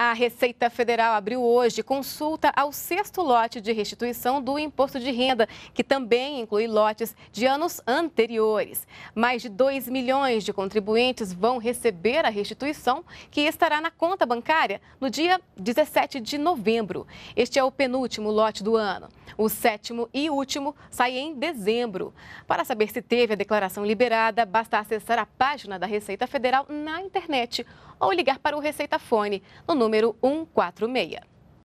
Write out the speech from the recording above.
A Receita Federal abriu hoje consulta ao sexto lote de restituição do imposto de renda, que também inclui lotes de anos anteriores. Mais de 2 milhões de contribuintes vão receber a restituição, que estará na conta bancária no dia 17 de novembro. Este é o penúltimo lote do ano. O sétimo e último sai em dezembro. Para saber se teve a declaração liberada, basta acessar a página da Receita Federal na internet ou ligar para o Receita Fone no número 146.